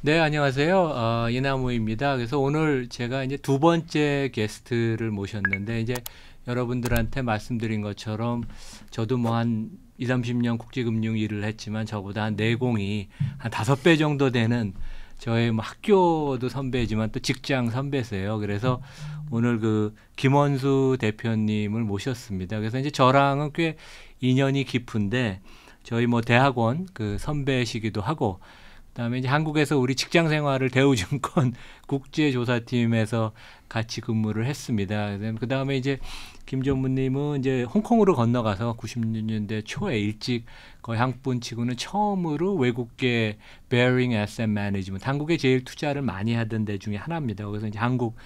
네, 안녕하세요. 어, 이나무입니다. 그래서 오늘 제가 이제 두 번째 게스트를 모셨는데 이제 여러분들한테 말씀드린 것처럼 저도 뭐한 2, 30년 국제금융 일을 했지만 저보다 한 내공이 네 한 다섯 배 정도 되는 저의 뭐 학교도 선배지만 또 직장 선배세요. 그래서 오늘 그 김원수 대표님을 모셨습니다. 그래서 이제 저랑은 꽤 인연이 깊은데 저희 뭐 대학원 그 선배시기도 하고 그다음에 이제 한국에서 우리 직장 생활을 대우증권 국제조사팀에서 같이 근무를 했습니다. 그다음에 이제 김 전무님은 이제 홍콩으로 건너가서 90년대 초에 일찍 거의 한국분 치고는 처음으로 외국계 베어링 에셋 매니지먼트 한국에 제일 투자를 많이 하던 데 중에 하나입니다. 그래서 이제 한국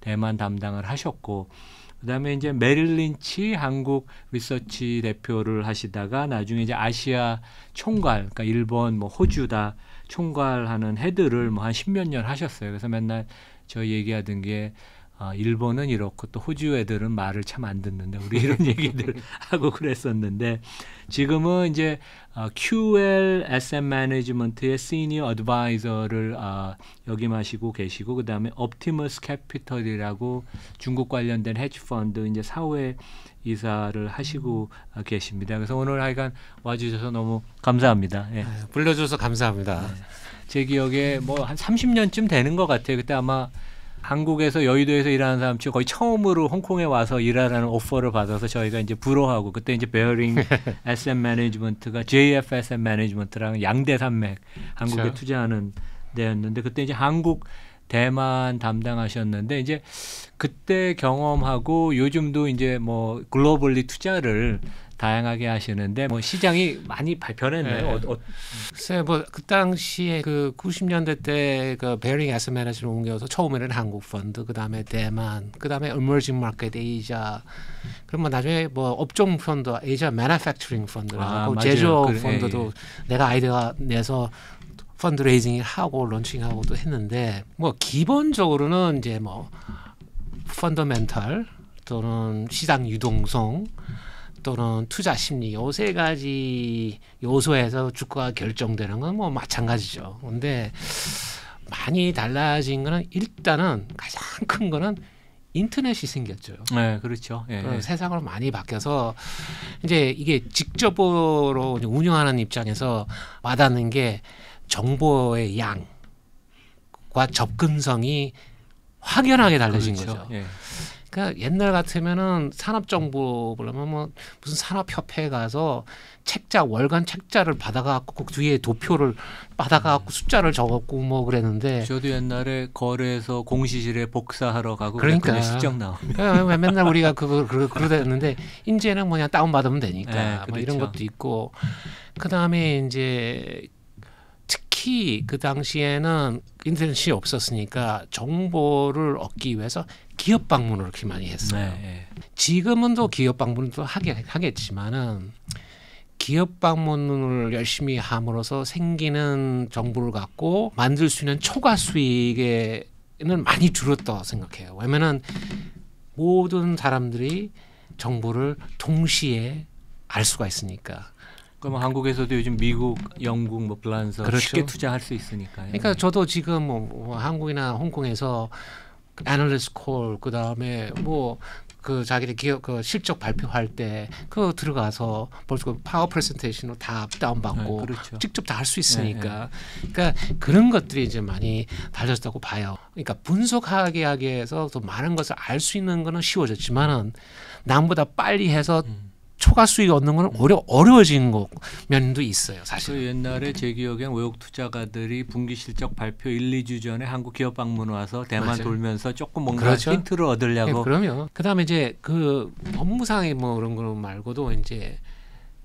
대만 담당을 하셨고 그다음에 이제 메릴린치 한국 리서치 대표를 하시다가 나중에 이제 아시아 총괄 그러니까 일본 뭐 호주다 총괄하는 헤드를 뭐 한 십몇 년 하셨어요. 그래서 맨날 저 얘기하던 게 어, 일본은 이렇고 또 호주 애들은 말을 참 안 듣는데 우리 이런 얘기들 하고 그랬었는데 지금은 이제 어, QL SM 매니지먼트의 시니어 어드바이저를 어, 여기 마시고 계시고 그다음에 옵티머스 캐피털이라고 중국 관련된 헤지 펀드 이제 사후에 이사를 하시고 어, 계십니다. 그래서 오늘 하여간 와주셔서 너무 감사합니다. 예. 네, 불러줘서 감사합니다. 네. 제 기억에 뭐 한 30년쯤 되는 것 같아요. 그때 아마 한국에서 여의도에서 일하는 사람 치고 거의 처음으로 홍콩에 와서 일하라는 오퍼를 받아서 저희가 이제 불어하고 그때 이제 베어링 SM 매니지먼트가 JF SM 매니지먼트랑 양대 산맥 한국에 그렇 투자하는 데였는데 그때 이제 한국 대만 담당하셨는데 이제 그때 경험하고 요즘도 이제 뭐 글로벌리 투자를 다양하게 하시는데 뭐 시장이 많이 발표했나요? 네. 어, 어. 글쎄 뭐그 당시에 그 90년대 때 그 베어링 애스 매니지를 옮겨서 처음에는 한국 펀드, 그 다음에 대만, 그 다음에 emerging 에이자 그럼 뭐 나중에 뭐 업종 펀드, 에이자 매 a 팩 u 링 펀드라고 아, 제조 그래. 펀드도 예, 예. 내가 아이디어 내서 펀드레이징을 하고 런칭하고도 했는데 뭐 기본적으로는 이제 뭐 펀더멘탈 또는 시장 유동성 또는 투자 심리 요세 가지 요소에서 주가가 결정되는 건 뭐 마찬가지죠. 근데 많이 달라진 거는 일단은 가장 큰 거는 인터넷이 생겼죠. 네, 그렇죠. 예, 어, 예. 세상으로 많이 바뀌어서 이제 이게 직접으로 운영하는 입장에서 와닿는 게 정보의 양과 접근성이 확연하게 달라진 그렇죠. 거죠. 예. 그러니까 옛날 같으면은 산업정보그러면뭐 무슨 산업협회에 가서 책자 월간 책자를 받아가고 그 뒤에 도표를 받아가고 음. 숫자를 적었고 뭐 그랬는데 저도 옛날에 거래에 공시실에 복사하러 가고 그러니까 실적 나와 니까 맨날 우리가 그거 그러, 그, 그러다였는데 이제는 뭐냐 다운 받으면 되니까 네, 그렇죠. 뭐 이런 그렇죠. 것도 있고 그 다음에 이제 특히 그 당시에는 인터넷이 없었으니까 정보를 얻기 위해서 기업 방문을 그렇게 많이 네. 했어요. 네. 지금은 또 기업 방문도 하게 하겠지만은 기업 방문을 열심히 함으로써 생기는 정보를 갖고 만들 수 있는 초과 수익에는 많이 줄었다고 생각해요. 왜냐면은 모든 사람들이 정보를 동시에 알 수가 있으니까. 그럼 한국에서도 요즘 미국, 영국, 뭐프란서 그렇죠. 쉽게 투자할 수 있으니까요. 그러니까 저도 지금 뭐, 뭐 한국이나 홍콩에서 애널리스트 콜, 그 다음에 뭐, 그 자기들 기업 그 실적 발표할 때 그거 들어가서 벌써 파워 프레젠테이션으로 다 다운받고 네, 그렇죠. 직접 다 할 수 있으니까 네, 네. 그러니까 그런 것들이 이제 많이 달라졌다고 봐요. 그러니까 분석하게 하기 위해서 더 많은 것을 알 수 있는 거는 쉬워졌지만은 남보다 빨리 해서 음. 초과 수익 얻는 거는 오히려 어려워진 거 면도 있어요. 사실. 그 옛날에 제 기억엔 외국 투자가들이 분기 실적 발표 1, 2주 전에 한국 기업 방문 와서 대만 맞아요. 돌면서 조금 뭔가 그렇죠? 힌트를 얻으려고. 네, 그러면 그다음에 이제 그 업무상의 뭐 그런 거 말고도 이제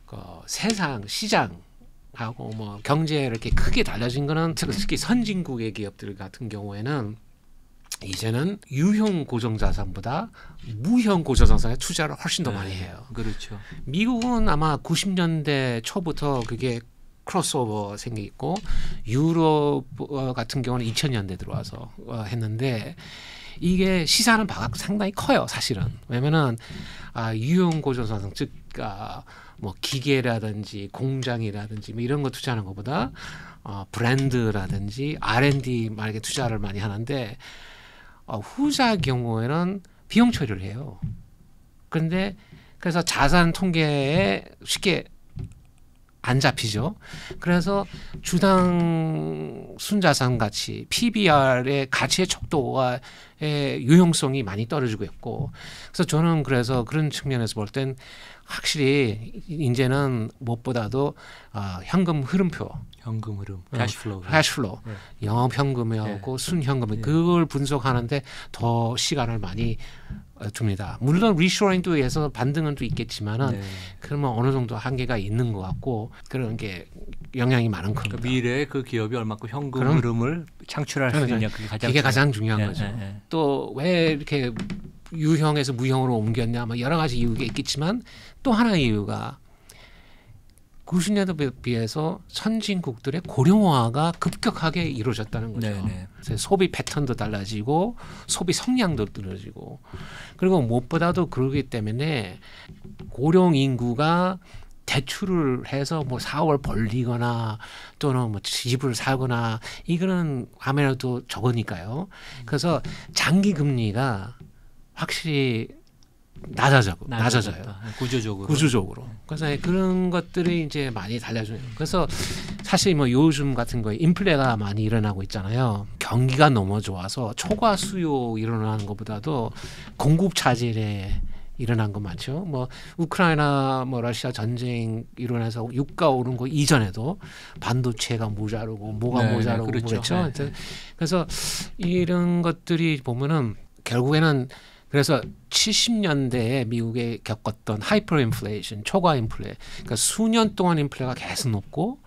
그 세상 시장 하고 뭐 경제 이렇게 크게 달라진 거는 특히 선진국의 기업들 같은 경우에는 이제는 유형 고정 자산보다 무형 고정 자산에 투자를 훨씬 더 네, 많이 해요. 그렇죠. 미국은 아마 90년대 초부터 그게 크로스오버 생기고 유럽 어, 같은 경우는 2000년대 들어와서 어, 했는데 이게 시사는 바가 상당히 커요, 사실은. 왜냐면은 아, 유형 고정 자산 즉 아, 뭐 기계라든지 공장이라든지 뭐 이런 거 투자하는 것보다 어, 브랜드라든지 R&D 약에 투자를 많이 하는데 어, 후자 경우에는 비용 처리를 해요. 그런데 그래서 자산 통계에 쉽게 안 잡히죠. 그래서 주당 순자산 가치, PBR의 가치의 척도와 유용성이 많이 떨어지고 있고, 그래서 저는 그래서 그런 측면에서 볼 땐 확실히 이제는 무엇보다도 아, 현금 흐름표 현금 흐름, 캐시플로우, 캐시플로우, 영업 현금이었고 예. 순현금 이 예. 그걸 분석하는데 더 시간을 많이 어, 둡니다. 물론 리쇼링도 위해서 반등은 또 있겠지만은 네. 그러면 어느 정도 한계가 있는 것 같고 그런 게 영향이 많은 그러니까 겁니다. 그러니까 미래에 그 기업이 얼마큼 현금 그럼, 흐름을 창출할 수 그러니까 있냐 그게 가장, 그게 가장 중요한 네, 거죠. 네, 또왜 이렇게 유형에서 무형으로 옮겼냐 아마 뭐 여러 가지 이유가 있겠지만 또 하나 의 이유가 90년대 비해서 선진국들의 고령화가 급격하게 음. 이루어졌다는 거죠. 네네. 소비 패턴도 달라지고 소비 성향도 떨어지고 그리고 무엇보다도 그러기 때문에 고령 인구가 대출을 해서 뭐 4월 벌리거나 또는 뭐 집을 사거나 이거는 아무래도 적으니까요. 그래서 장기 금리가 확실히 낮아져고 낮아져요. 네, 구조적으로. 구조적으로. 그래서 음. 그런 것들이 이제 많이 달려져요 그래서 사실 뭐 요즘 같은 거에 인플레가 많이 일어나고 있잖아요. 경기가 너무 좋아서 초과 수요 일어나는 것보다도 공급 차질에 일어난 것 많죠. 뭐 우크라이나 뭐 러시아 전쟁 일어나서 유가 오른 거 이전에도 반도체가 모자르고 뭐가 네, 모자르고 네, 그렇죠. 그랬죠. 네, 네, 그래서 이런 것들이 보면은 결국에는 그래서 70년대에 미국에 겪었던 하이퍼 인플레이션, 초과 인플레, 그러니까 수년 동안 인플레가 계속 높고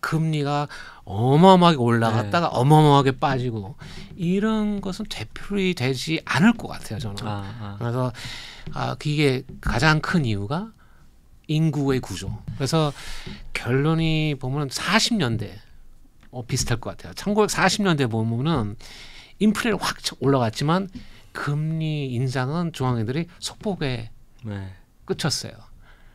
금리가 어마어마하게 올라갔다가 네. 어마어마하게 빠지고 이런 것은 되풀이 되지 않을 것 같아요 저는. 아, 아. 그래서 아, 그게 가장 큰 이유가 인구의 구조. 그래서 결론이 보면 40년대 어, 비슷할 것 같아요. 1940년대 보면은 인플레가 확 올라갔지만 금리 인상은 중앙회들이 속보에 네. 끝쳤어요.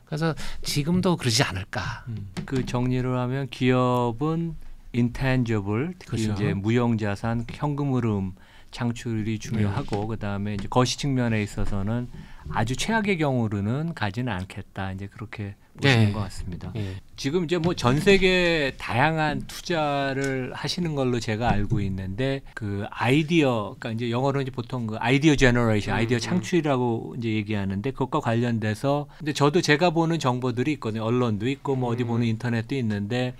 그래서 지금도 그러지 않을까. 음. 그 정리를 하면 기업은 intangible, 그렇죠. 이제 무형자산, 현금 흐름 창출이 중요하고 네. 그다음에 이제 거시 측면에 있어서는 아주 최악의 경우로는 가지는 않겠다. 이제 그렇게 보시는 네. 것 같습니다. 네. 지금 이제 뭐 전 세계 다양한 투자를 하시는 걸로 제가 알고 있는데 그 아이디어 그러니까 이제 영어로 이제 보통 그 아이디어 제너레이션, 음, 아이디어 음. 창출이라고 이제 얘기하는데 그것과 관련돼서 근데 저도 제가 보는 정보들이 있거든요. 언론도 있고 뭐 어디 음. 보는 인터넷도 있는데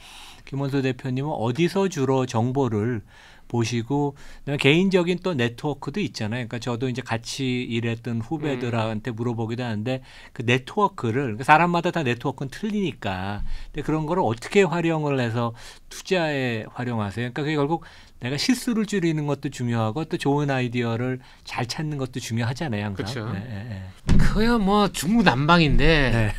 김원수 대표님은 어디서 주로 정보를 보시고 그다음에 개인적인 또 네트워크도 있잖아요. 그러니까 저도 이제 같이 일했던 후배들한테 음. 물어보기도 하는데 그 네트워크를 그러니까 사람마다 다 네트워크는 틀리니까 근데 그런 거를 어떻게 활용을 해서 투자에 활용하세요. 그러니까 그게 결국 내가 실수를 줄이는 것도 중요하고 또 좋은 아이디어를 잘 찾는 것도 중요하잖아요. 항상. 그렇죠. 네, 네, 네. 그야 뭐 중구난방인데 네.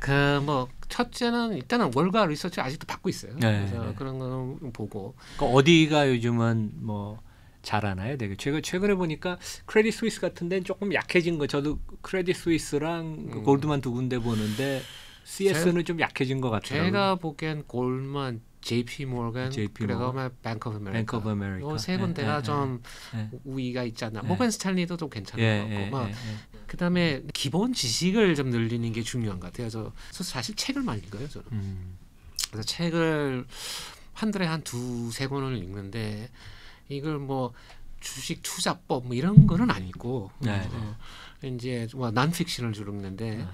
그뭐 첫째는 일단은 월가 리서치 아직도 받고 있어요. 네, 그래서 네. 그런 거는 보고. 그 어디가 요즘은 뭐 잘하나요? 되게 최근 최근에 보니까 크레딧 스위스 같은 데는 조금 약해진 거. 저도 크레딧 스위스랑 그 음. 골드만 두 군데 보는데 CS는 제, 좀 약해진 것 같아요. 제가 보기엔 골만 JP 모건 JP 그리고 뱅크 오브 아메리카. 뱅크 오브 아메리카. 요세 군데가 예, 예, 좀 예, 예. 우위가 있잖아나 예. 모건 스탠리도 좀 괜찮은 예, 것 같고. 뭐 그다음에 기본 지식을 좀 늘리는 게 중요한 것 같아요. 그래서 사실 책을 많이 읽어요, 저는. 음. 그래서 책을 한 달에 한 두세 권을 읽는데 이걸 뭐 주식 투자법 뭐 이런 거는 아니고 네, 어, 네. 이제 뭐 난픽션을 주로 읽는데 아.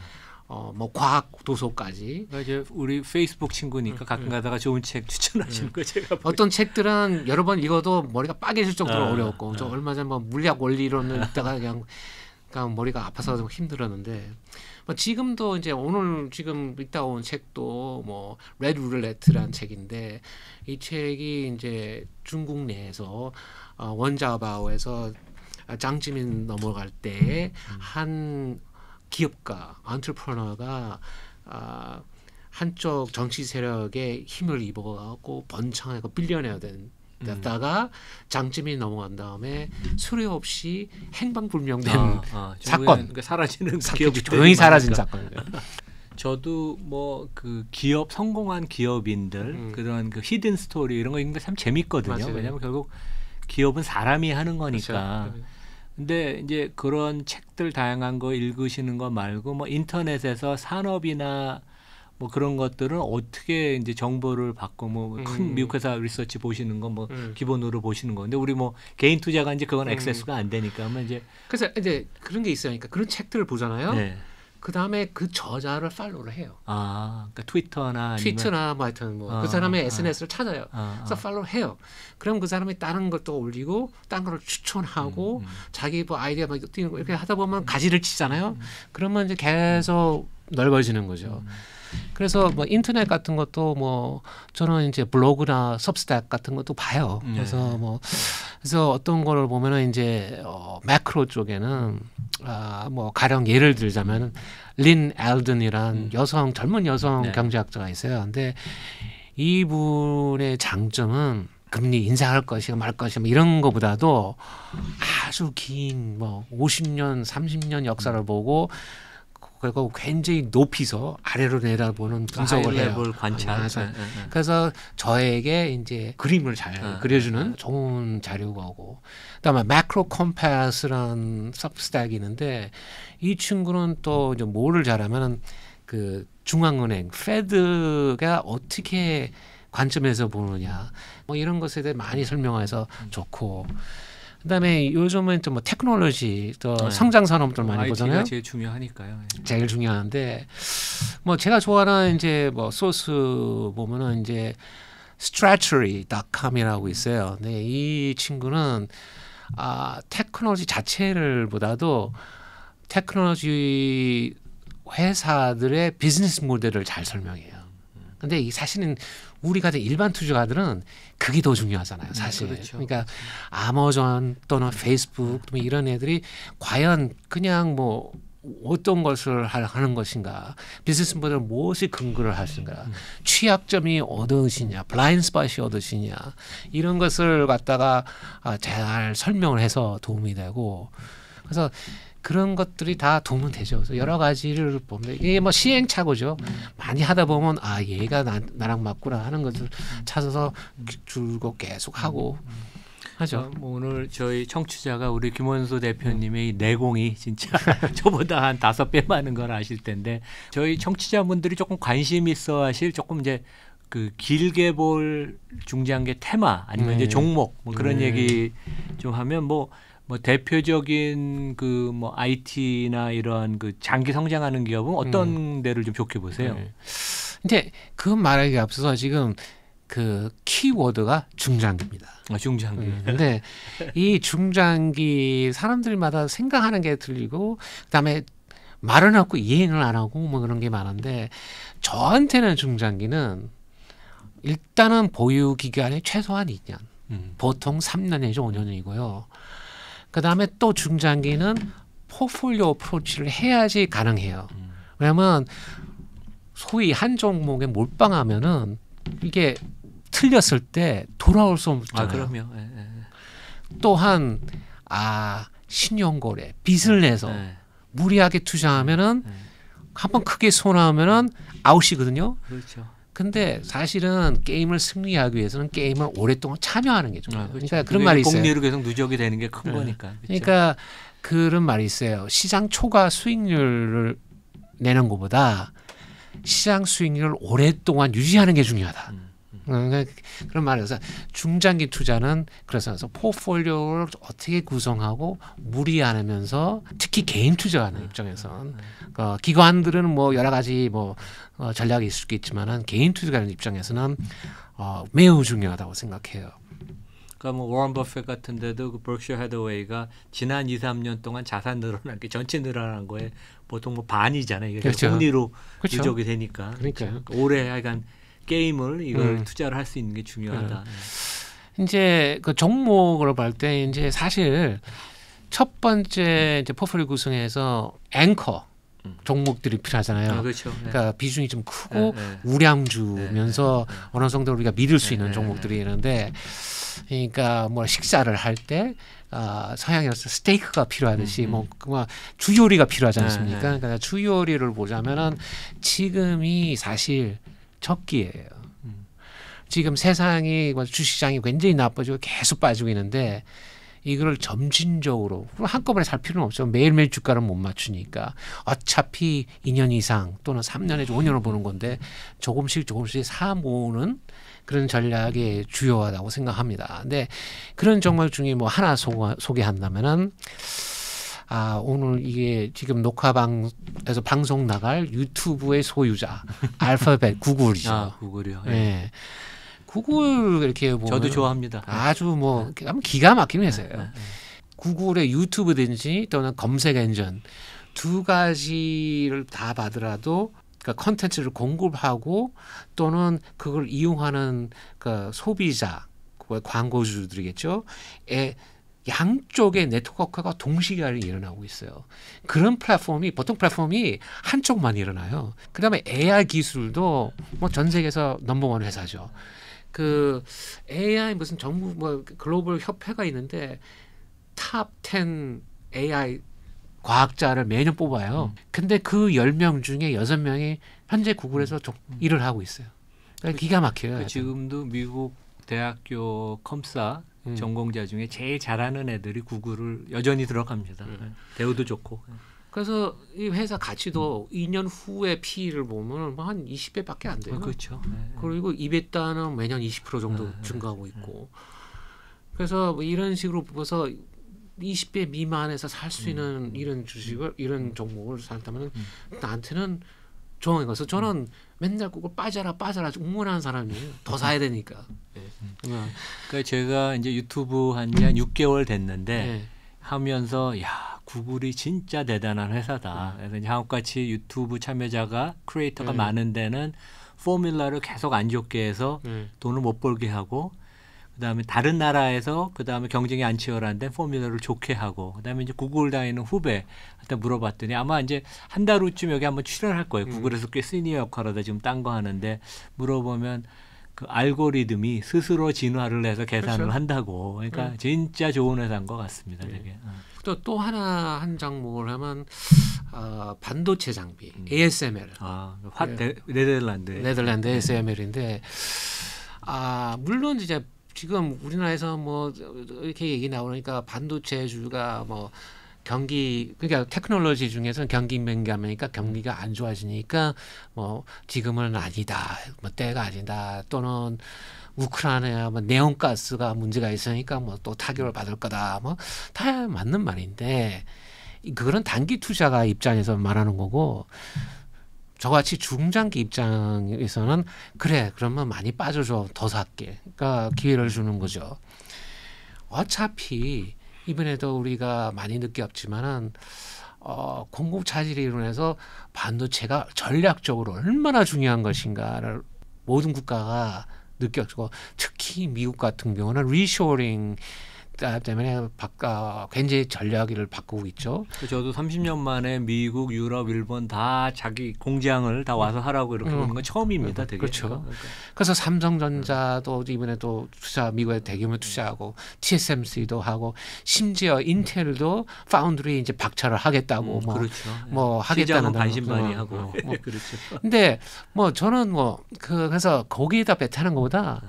어뭐 과학 도서까지. 그까 그러니까 이제 우리 페이스북 친구니까 음, 가끔 음. 가다가 좋은 책 추천하시는 음. 거 제가 어떤 책들은 여러 번 읽어도 머리가 빠개질 정도로 아, 어려웠고 저 아. 얼마 전에 뭐 물리학 원리론을 읽다가 그냥 그러까 머리가 아파서 좀 힘들었는데 뭐 지금도 이제 오늘 지금 읽다 온 책도 뭐 레드 룰렛이라는 책인데 이 책이 이제 중국 내에서 어 원자바오에서 장지민 넘어갈 때한 기업가, 안트프러너가 아, 한쪽 정치 세력에 힘을 입어갖고 번창하고 빌려내야 된다가 음. 장점이 넘어간 다음에 음, 음. 수료 없이 행방불명된 아, 아, 사건, 그러니까 사라지는 기업 조용히 사라진 사건. 저도 뭐 그 기업 성공한 기업인들 음. 그런 그 히든 스토리 이런 거 읽는 게 참 재밌거든요. 맞아요. 왜냐하면 결국 기업은 사람이 하는 거니까. 그렇죠. 근데 이제 그런 책들 다양한 거 읽으시는 거 말고 뭐 인터넷에서 산업이나 뭐 그런 것들은 어떻게 이제 정보를 받고 뭐큰 음. 미국 회사 리서치 보시는 거뭐 음. 기본으로 보시는 건데 우리 뭐 개인 투자가 이제 그건 음. 액세스가 안 되니까 뭐 이제 그래서 이제 그런 게 있으니까 어요 그런 책들을 보잖아요. 네. 그 다음에 그 저자를 팔로우를 해요. 아, 그러니까 트위터나 트위터나 뭐 하여튼 뭐그 어, 그 사람의 어, 어. SNS를 찾아요. 어, 어. 그래서 팔로우 해요. 그럼 그 사람이 다른 것도 올리고 다른 걸 추천하고 음, 음. 자기 뭐 아이디어 막 이렇게 하다 보면 가지를 치잖아요. 음, 음. 그러면 이제 계속 넓어지는 거죠. 음, 음. 그래서 뭐 인터넷 같은 것도 뭐 저는 이제 블로그나 섭스닥 같은 것도 봐요. 그래서 네. 뭐 그래서 어떤 거를 보면은 이제 어, 매크로 쪽에는 아, 뭐 가령 예를 들자면 린 엘든이란 음. 여성 젊은 여성 네. 경제학자가 있어요. 근데 이분의 장점은 금리 인상할 것이고 말 것이고 뭐 이런 거보다도 아주 긴 뭐 50년, 30년 역사를 보고 그리고 굉장히 높이서 아래로 내다보는 그 분석을 해요. 관찰. 아, 네, 그래서 저에게 이제 그림을 잘 네, 그려주는 좋은 자료가고 오 그다음에 마크로 컴패스라는 서브스탁이 있는데 이 친구는 또 이제 뭐를 잘하면은 그 중앙은행 페드가 어떻게 관점에서 보느냐 뭐 이런 것에 대해 많이 설명해서 음. 좋고 그다음에 요즘은 또뭐 테크놀로지 또 네. 성장 산업들 많이 보잖아요. 제일 중요하니까요. 네. 제일 중요한데 뭐 제가 좋아하는 이제 뭐 소스 보면은 이제 stratery.com이라고 있어요. 네, 이 친구는 아, 테크놀로지 자체를 보다도 테크놀로지 회사들의 비즈니스 모델을 잘 설명해요. 근데 이 사실은 우리 같은 일반 투자가들은 그게 더 중요하잖아요. 음, 사실. 네, 그렇죠. 그러니까 그렇죠. 아마존 또는 음. 페이스북 또는 이런 애들이 과연 그냥 뭐 어떤 것을 하는 것인가, 비즈니스 모델 무엇이 근거를 할인가, 음. 취약점이 어디시냐, 블라인 스팟이 어디시냐 이런 것을 갖다가 아, 잘 설명을 해서 도움이 되고 그래서 그런 것들이 다 도움은 되죠. 그래서 여러 가지를 보면 이게 뭐 시행착오죠. 음. 많이 하다 보면 아 얘가 나, 랑 맞구나 하는 것을 찾아서 줄고 계속 하고 음, 음. 하죠. 어, 뭐 오늘 저희 청취자가 우리 김원수 대표님의 내공이 진짜 저보다 한 다섯 배 많은 걸 아실 텐데 저희 청취자분들이 조금 관심 있어 하실 조금 이제 그 길게 볼 중장기 테마 아니면 네. 이제 종목 뭐 그런 네. 얘기 좀 하면 뭐뭐 대표적인 그 뭐 IT나 이러한 그 장기 성장하는 기업은 어떤 음. 데를 좀 좋게 보세요? 네. 근데 그 말하기 앞서서 지금 그 키워드가 중장기입니다. 아, 중장기. 음, 근데 이 중장기 사람들마다 생각하는 게 틀리고 그다음에 말은 하고 이해는 안 하고 뭐 그런 게 많은데 저한테는 중장기는 일단은 보유 기간이 최소한 2년, 음. 보통 3년 에서 5년이고요. 그 다음에 또 중장기는 포폴리오 프로치를 해야지 가능해요. 왜냐하면 소위 한 종목에 몰빵하면은 이게 틀렸을 때 돌아올 수 없잖아요. 아, 그럼요. 예, 예. 예. 또한 아 신용거래 빚을 내서 예. 무리하게 투자하면은 예. 한번 크게 손하면은 아웃이거든요. 그렇죠. 근데 사실은 게임을 승리하기 위해서는 게임을 오랫동안 참여하는 게 중요해요. 아, 그렇죠. 그러니까 그런 말이 있어요. 공리로 계속 누적이 되는 게큰 네. 거니까. 그렇죠? 그러니까 그런 말이 있어요. 시장 초과 수익률을 내는 것보다 시장 수익률을 오랫동안 유지하는 게 중요하다. 음. 어, 그, 그런 말이어서 중장기 투자는 그래서 포폴리오를 어떻게 구성하고 무리 안 하면서 특히 개인 투자하는 네. 입장에선 어, 기관들은 뭐 여러 가지 뭐 어, 전략이 있을 수 있지만은 개인 투자하는 입장에서는 어, 매우 중요하다고 생각해요. 그러니까 뭐 워런 버핏 같은 데도 그 버크셔 헤드웨이가 지난 2, 3년 동안 자산 늘어난 게 전체 늘어난 거에 보통 뭐 반이잖아요. 이게 그렇죠. 리로 그렇죠. 누적이 되니까. 그러니까 올해 약간 게임을 이걸 음. 투자를 할 수 있는 게 중요하다. 음. 이제 그 종목으로 볼 때 이제 사실 첫 번째 음. 이제 포트폴리오 구성에서 앵커 음. 종목들이 필요하잖아요. 아, 그렇죠. 네. 그러니까 비중이 좀 크고 네, 네. 우량주면서 네, 네, 어느 정도 우리가 믿을 수 있는 종목들이 있는데, 그러니까 뭐 식사를 할 때. 어, 아, 서양에서 스테이크가 필요하듯이 음, 음. 뭐, 뭐 주요리가 필요하지 않습니까? 그러니까 주요리를 보자면은 지금이 사실 적기예요. 음. 지금 세상이 뭐 주식시장이 굉장히 나빠지고 계속 빠지고 있는데 이걸 점진적으로 한꺼번에 살 필요는 없죠. 매일매일 주가를 못 맞추니까 어차피 2년 이상 또는 3년에 서 5년을 보는 건데 조금씩 조금씩 사 모으는 그런 전략이 주요하다고 생각합니다. 근데 그런 정말 중에 뭐 하나 소개한다면은 아 오늘 이게 지금 녹화방에서 방송 나갈 유튜브의 소유자 알파벳 구글이죠. 아 구글이요. 예. 네. 구글 이렇게 보면 저도 좋아합니다. 아주 뭐 기가 막히는 회사예요. 네, 네, 네. 구글의 유튜브든지 또는 검색 엔진 두 가지를 다 받더라도 그니까 컨텐츠를 공급하고 또는 그걸 이용하는 그 소비자 그 광고주들이겠죠. 에 양쪽의 네트워크가 동시에 일어나고 있어요. 그런 플랫폼이 보통 플랫폼이 한쪽만 일어나요. 그다음에 AI 기술도 뭐 전 세계에서 넘버원 회사죠. 그 AI 무슨 정부 뭐 글로벌 협회가 있는데 탑 10 AI 과학자를 매년 뽑아요. 음. 근데 그 10명 중에 6명이 현재 구글에서 음. 일을 하고 있어요. 그러니까 그, 기가 막혀요. 그 지금도 미국 대학교 컴사 음. 전공자 중에 제일 잘하는 애들이 구글을 여전히 들어갑니다. 음. 대우도 좋고. 예. 그래서 이 회사 가치도 음. 2년 후에 PE를 보면 뭐한 20배밖에 안 돼요. 아, 그렇죠. 네. 그리고 2배단은 매년 20% 정도 네. 증가하고 있고. 음. 그래서 뭐 이런 식으로 보서 고 20배 미만에서 살 수 있는 음. 이런 주식을 이런 종목을 산다면 음. 나한테는 조앙에 가서 저는 맨날 그걸 빠져라 빠져라 응원하는 사람이에요. 더 사야 되니까. 네. 그러니까 제가 이제 유튜브 한지 한 6개월 됐는데 네. 하면서 야 구글이 진짜 대단한 회사다. 그래서 이제 한국같이 유튜브 참여자가 크리에이터가 네. 많은 데는 포뮬라를 계속 안 좋게 해서 돈을 못 벌게 하고 그다음에 다른 나라에서 그다음에 경쟁이 안 치열한데 포뮬러를 좋게 하고 그다음에 이제 구글 다니는 후배한테 물어봤더니 아마 이제 한 달 후쯤 여기 한번 출연할 거예요. 음. 구글에서 꽤 시니어 역할하다 지금 딴 거 하는데 물어보면 그 알고리즘이 스스로 진화를 해서 계산을 그렇죠. 한다고. 그러니까 네. 진짜 좋은 회사인 것 같습니다. 네. 되게. 어. 또, 또 하나 한 장목을 하면 어, 아, 반도체 장비 음. ASML. 아, 화, 네. 네 네덜란드. 네덜란드 ASML인데 아 물론 이제 지금 우리나라에서 뭐 이렇게 얘기 나오니까 반도체 주가 뭐 경기 그러니까 테크놀로지 중에서는 경기 민감하니까 경기가 안 좋아지니까 뭐 지금은 아니다 뭐 때가 아니다 또는 우크라이나 뭐 네온가스가 문제가 있으니까 뭐 또 타격을 받을 거다 뭐 다 맞는 말인데 그거는 단기 투자가 입장에서 말하는 거고 저같이 중장기 입장에서는 그래 그러면 많이 빠져줘 더 살게 그러니까 기회를 주는 거죠. 어차피 이번에도 우리가 많이 느꼈지만은 어, 공급 차질 이일어나서 반도체가 전략적으로 얼마나 중요한 것인가를 모든 국가가 느꼈고 특히 미국 같은 경우는 리쇼링 때문에 바꿔 굉장히 전략을 바꾸고 있죠. 그 저도 30년 만에 미국, 유럽, 일본 다 자기 공장을 다 와서 하라고 이렇게 음. 보는 건 처음입니다. 음. 되게. 그렇죠. 그러니까. 그래서 삼성전자도 이번에 또 투자 미국에 대규모 투자하고 TSMC도 하고 심지어 인텔도 파운드리 이제 박차를 하겠다고 음, 뭐, 그렇죠. 뭐 예. 하겠다는 반신반의 음, 하고. 뭐. 그렇죠. 근데 뭐 저는 뭐그 그래서 거기에다 뱉하는 것보다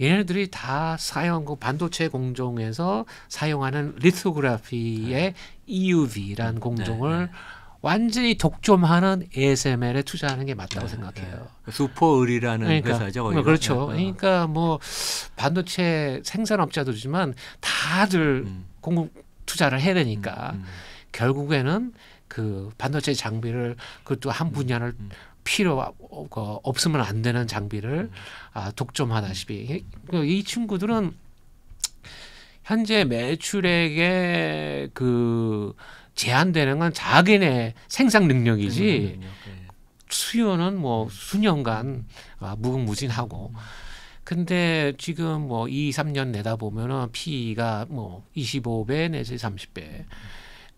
얘네들이 다사용한고 반도체 공정에서 사용하는 리토그래피의 e 음, 네. EUV라는 공정을 네. 완전히 독점하는 ASML에 투자하는 게 맞다고 네, 생각해요. 네. 수포을이라는 그 그러니까, 회사죠. 거기가. 그렇죠. 어. 그러니까 뭐 반도체 생산업자들이지만 다들 음. 공급 투자를 해야 되니까 음, 음. 결국에는 그 반도체 장비를 그것도 한 음, 분야를 음. 필요 그 없으면 안 되는 장비를 음. 아, 독점하다시피 그 이 친구들은 현재 매출액에 그 제한되는 건 자기네 생산 능력이지 예. 수요는 뭐 수년간 아, 무궁무진하고 음. 근데 지금 뭐 2, 3년 내다 보면은 PE가 뭐 25배 내지 30배 음.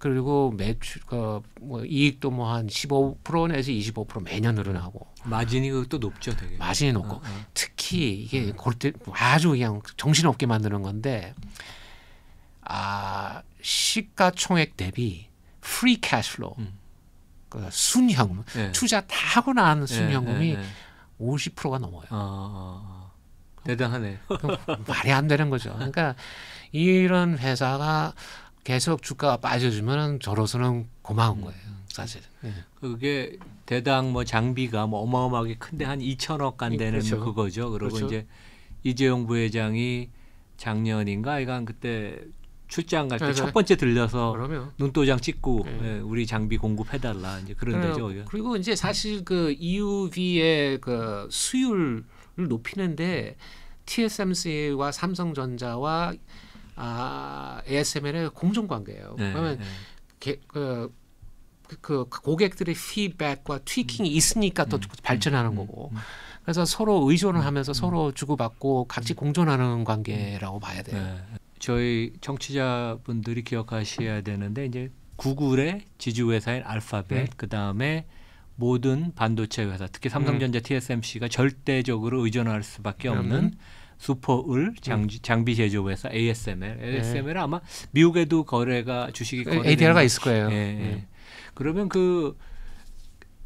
그리고 매출 그뭐 이익도 뭐한15%내서25% 매년 늘어나고 마진이 또 높죠, 되게. 마진이 높고 어, 어. 특히 이게 음. 골때 아주 그냥 정신없게 만드는 건데 아 시가총액 대비 프리 캐시로 음. 그 순현금 예. 투자 다 하고 난 예, 순현금이 예, 예, 예. 50%가 넘어요. 어, 어, 어. 대단하네. 말이 안 되는 거죠. 그러니까 이런 회사가 계속 주가가 빠져주면 저로서는 고마운 음. 거예요. 사실. 네. 예. 예. 그게 대당 뭐 장비가 뭐 어마어마하게 큰데 한 2천억 간 음, 되는 그렇죠. 그거죠. 그리고 그렇죠. 이제 이재용 부회장이 작년인가 이건 그때 출장 갈 때첫 네, 네. 번째 들려서 그럼요. 눈도장 찍고 네. 예, 우리 장비 공급해달라 이제 그런 데죠. 그러 그리고 이제 사실 그 EUV의 그 수율을 높이는데 음. TSMC와 삼성전자와 아, ASML의 공정관계예요. 네, 그러면 네. 게, 그, 그, 그 고객들의 피백과 튀킹이 음. 있으니까 또 음, 발전하는 음, 거고. 음, 음. 그래서 서로 의존을 음. 하면서 서로 주고받고 같이 공존하는 관계라고 봐야 돼요. 네. 저희 청취자분들이 기억하셔야 되는데 이제 구글의 지주 회사인 알파벳 네. 그다음에 모든 반도체 회사 특히 삼성전자 TSMC가 절대적으로 의존할 수밖에 없는 수퍼을 음. 장, 장비 제조업에서 ASML, 네. ASML 은 아마 미국에도 거래가 주식이 거래 ADR가 있을 거예요. 예, 예. 네. 그러면 그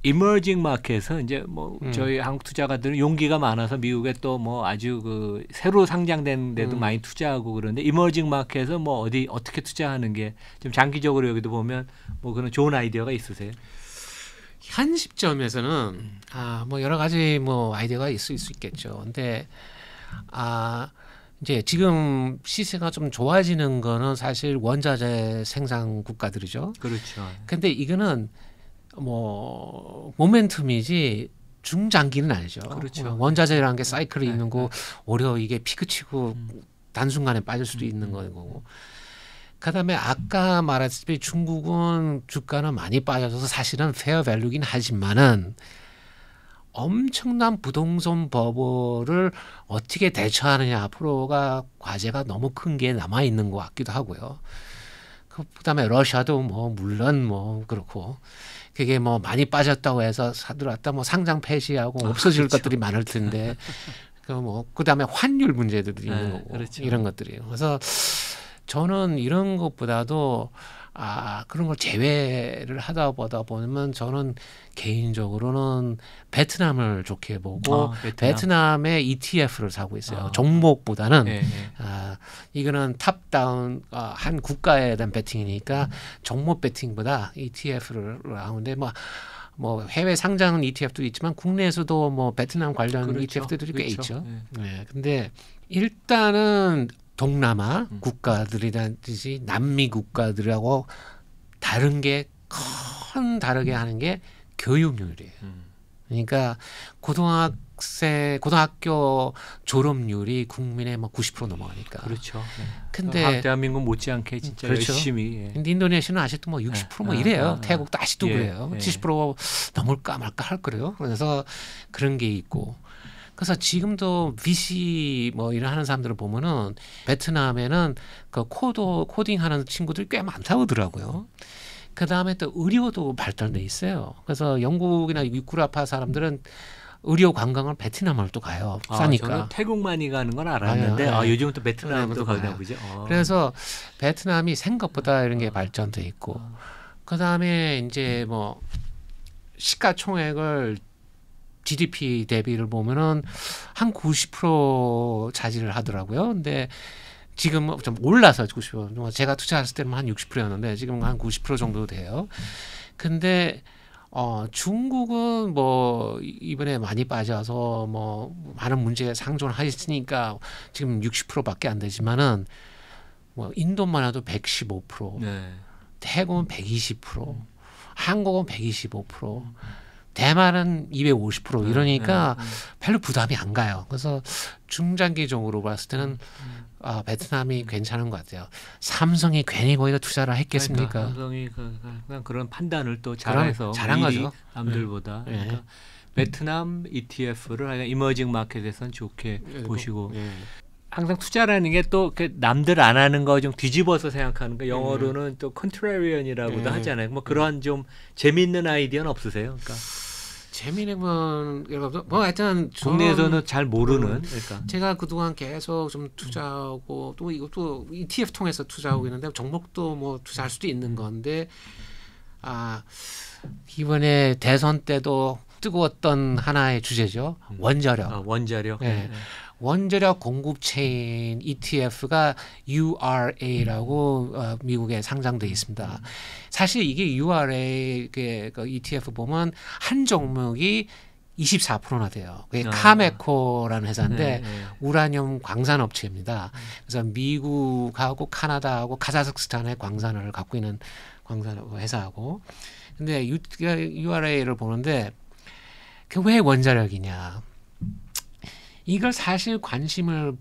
이머징 마켓은 이제 뭐 음. 저희 한국 투자가들은 용기가 많아서 미국에 또 뭐 아주 그 새로 상장된 데도 음. 많이 투자하고 그런데 이머징 마켓은 뭐 어디 어떻게 투자하는 게 좀 장기적으로 여기도 보면 뭐 그런 좋은 아이디어가 있으세요? 한 시점에서는 아뭐 여러 가지 뭐 아이디어가 있을 수 있겠죠. 근데 아 이제 지금 시세가 좀 좋아지는 거는 사실 원자재 생산 국가들이죠. 그렇죠. 근데 이거는 뭐 모멘텀이지 중장기는 아니죠. 그렇죠. 뭐 원자재라는 게 네. 사이클이 네, 있는 거 네. 오히려 이게 피크치고 음. 단순간에 빠질 수도 음. 있는 음, 거고. 음. 그다음에 아까 말했듯이 중국은 주가는 많이 빠져서 사실은 페어 밸류긴 하지만은 엄청난 부동산 버블을 어떻게 대처하느냐 앞으로가 과제가 너무 큰 게 남아 있는 것 같기도 하고요. 그다음에 러시아도 뭐 물론 뭐 그렇고 그게 뭐 많이 빠졌다고 해서 사들었다 뭐 상장 폐지하고 아, 없어질 아, 그렇죠. 것들이 많을 텐데 그 뭐 그다음에 환율 문제들도 있는 네, 거고 그렇죠. 이런 것들이 그래서 저는 이런 것보다도 아 그런 걸 제외를 하다 보다 보면 저는 개인적으로는 베트남을 좋게 보고 아, 베트남. 의 ETF를 사고 있어요. 아. 종목보다는 네, 네. 아 이거는 탑다운 아, 한 국가에 대한 베팅이니까 음. 종목 베팅보다 ETF를 하는데 뭐뭐 해외 상장은 ETF도 있지만 국내에서도 뭐 베트남 관련 그렇죠. ETF들이 꽤 그렇죠. 있죠. 네. 네. 근데 일단은 동남아 음. 국가들이라든지 남미 국가들하고 다른 게 큰 다르게 음. 하는 게 교육률이에요. 음. 그러니까 고등학생 고등학교 졸업률이 국민의 뭐90% 넘어가니까. 그렇죠. 네. 근데 대한민국 못지않게 음, 진짜 그렇죠. 열심히. 예. 근데 인도네시아는 아직도 뭐 60%뭐 이래요. 아, 아, 아, 태국도 아직도 예. 그래요. 예. 70% 넘을까 말까 할 거래요. 그래서 그런 게 있고 그래서 지금도 VC 뭐 이런 하는 사람들을 보면은 베트남에는 그 코도 코딩하는 친구들이 꽤 많다고 하더라고요. 그 다음에 또 의료도 발달돼 있어요. 그래서 영국이나 유쿠라파 사람들은 의료 관광을 베트남을 또 가요. 아, 싸니까. 저는 태국만이 가는 건 알았는데 아, 예, 예. 아 요즘또 베트남도 가나 네, 보죠. 어. 그래서 베트남이 생각보다 이런 게 발전돼 있고 아. 그 다음에 이제 뭐 시가총액을 GDP 대비를 보면은 한 90% 자질을 하더라고요. 근데 지금 좀 올라서 90% 제가 투자했을 때는 한 60%였는데 지금 한 90% 정도 돼요. 근데 어, 중국은 뭐 이번에 많이 빠져서 뭐 많은 문제에 상존하였으니까 지금 60%밖에 안 되지만은 뭐 인도만 해도 115%, 네. 태국은 120%, 음. 한국은 125%. 음. 대만은 250% 이러니까 네, 네, 별로 부담이 안 가요. 그래서 중장기적으로 봤을 때는 음, 음. 아, 베트남이 괜찮은 것 같아요. 삼성이 괜히 거기다 투자를 했겠습니까? 그러니까 삼성이 그, 그 그냥 그런 판단을 또 잘해서 잘한 거죠. 남들보다. 네. 그러니까 네. 베트남 ETF를 하여간 이머징 마켓에선 좋게 예, 보시고 예. 항상 투자라는 게 또 남들 안 하는 거 좀 뒤집어서 생각하는 거 영어로는 음. 또 컨트라리언이라고도 네. 예. 하잖아요. 뭐 그러한 좀 재미있는 아이디어는 없으세요? 그러니까 재미는 여러분 뭐 하여튼 국내에서는 잘 모르는 음, 그러니까. 제가 그동안 계속 좀 투자하고 또 이것도 ETF 통해서 투자하고 있는데 종목도 뭐 투자할 수도 있는 건데 아 이번에 대선 때도 뜨거웠던 하나의 주제죠 음. 원자력 아, 원자력 네. 네. 원자력 공급 체인 ETF가 URA라고 어, 미국에 상장돼 있습니다. 음. 사실 이게 URA 그 ETF 보면 한 종목이 24%나 돼요. 그게 아. 카메코라는 회사인데 네, 네. 우라늄 광산 업체입니다. 음. 그래서 미국하고 카나다하고 카자흐스탄의 광산을 갖고 있는 광산 회사하고 근데 그 URA를 보는데 그게왜 원자력이냐? 이걸 사실 관심을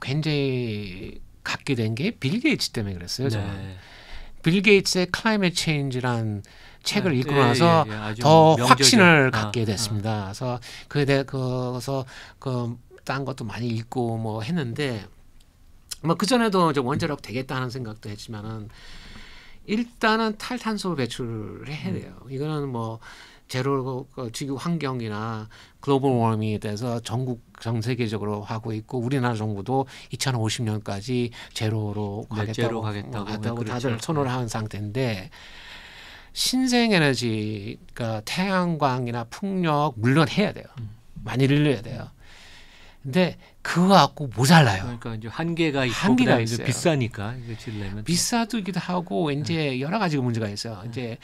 굉장히 갖게 된 게 빌 게이츠 때문에 그랬어요. 저는. 네. 빌 게이츠의 클라이맥 체인지란 책을 네, 읽고 예, 나서 예, 예, 예. 더 명절적. 확신을 아, 갖게 아. 됐습니다. 아. 그래서 그대 그래서 그 딴 것도 많이 읽고 뭐 했는데 뭐 그 전에도 이제 원자력 되겠다는 생각도 했지만은 일단은 탈탄소 배출을 해야 음. 돼요. 이거는 뭐 제로 그 지구 환경이나 글로벌 워밍에 대해서 전국 전 세계적으로 하고 있고 우리나라 정부도 2050년까지 제로로 네, 제겠다고 하겠다고 어, 네, 그렇죠. 다들 그렇죠. 선언을 네. 한 상태인데 신생 에너지 가 태양광이나 풍력 물론 해야 돼요. 음. 많이 늘려야 돼요. 근데 그거 갖고 모자라요. 그러니까 이제 한계가 있고 한계가 있어요. 비싸니까 이거 질려면 비싸기도 도 하고 이제 네. 여러 가지 문제가 있어요. 네. 이제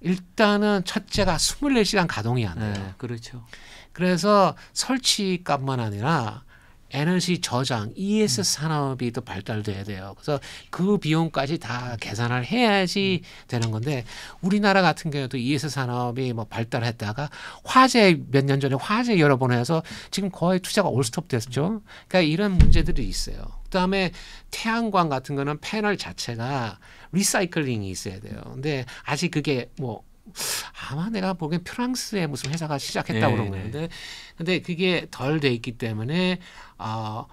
일단은 첫째가 24시간 가동이 안 돼요. 네, 그렇죠. 그래서 설치 값만 아니라 에너지 저장, ES 음. 산업이 또 발달돼야 돼요. 그래서 그 비용까지 다 계산을 해야지 음. 되는 건데 우리나라 같은 경우도 ES 산업이 뭐 발달했다가 화재 몇 년 전에 화재 여러 번 해서 지금 거의 투자가 올스톱 됐죠. 음. 그러니까 이런 문제들이 있어요. 그다음에 태양광 같은 거는 패널 자체가 리사이클링이 있어야 돼요. 근데 아직 그게 뭐 아마 내가 보기엔 프랑스에 무슨 회사가 시작했다고 네, 그러는데 네. 근데 그게 덜 돼 있기 때문에 어,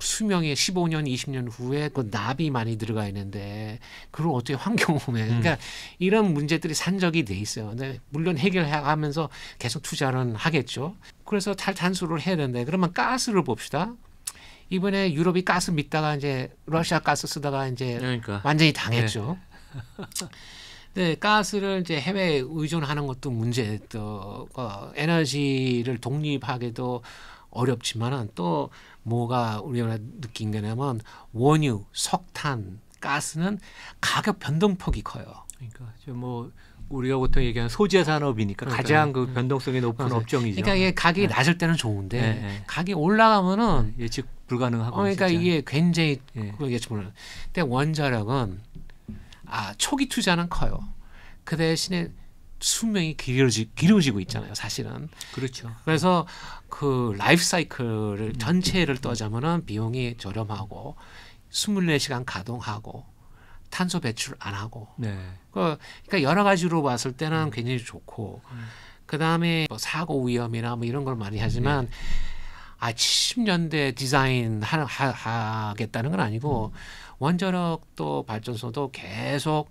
수명이 15년, 20년 후에 그 납이 많이 들어가 있는데 그걸 어떻게 환경오면 음. 그러니까 이런 문제들이 산적이 돼 있어요. 근데 물론 해결하면서 계속 투자는 하겠죠. 그래서 탈탄수를 해야 되는데 그러면 가스를 봅시다. 이번에 유럽이 가스 믿다가 이제 러시아 가스 쓰다가 이제 그러니까. 완전히 당했죠. 네. 네, 가스를 이제 해외에 의존하는 것도 문제 또 어, 에너지를 독립하기도 어렵지만은 또 뭐가 우리가 느낀 게냐면 원유, 석탄, 가스는 가격 변동폭이 커요. 그러니까 저뭐 우리가 보통 얘기하는 소재 산업이니까 그러니까, 가장 그 음. 변동성이 높은 맞아요. 업종이죠. 그러니까 이게 가격이 네. 낮을 때는 좋은데 네. 네. 가격이 올라가면은 네, 예측 불가능하고 어, 그러니까 진짜. 이게 굉장히 예. 그게 좀 근데 원자력은 아, 초기 투자는 커요. 그 대신에 수명이 길어지, 길어지고 있잖아요, 사실은. 그렇죠. 그래서 그 라이프 사이클을 전체를 떠자면은 비용이 저렴하고 24시간 가동하고 탄소 배출 안 하고. 네. 그, 그러니까 여러 가지로 봤을 때는 굉장히 좋고 음. 그 그다음에 뭐 사고 위험이나 뭐 이런 걸 많이 하지만 네. 아 70년대 디자인 하, 하, 하겠다는 건 아니고 음. 원자력또 발전소도 계속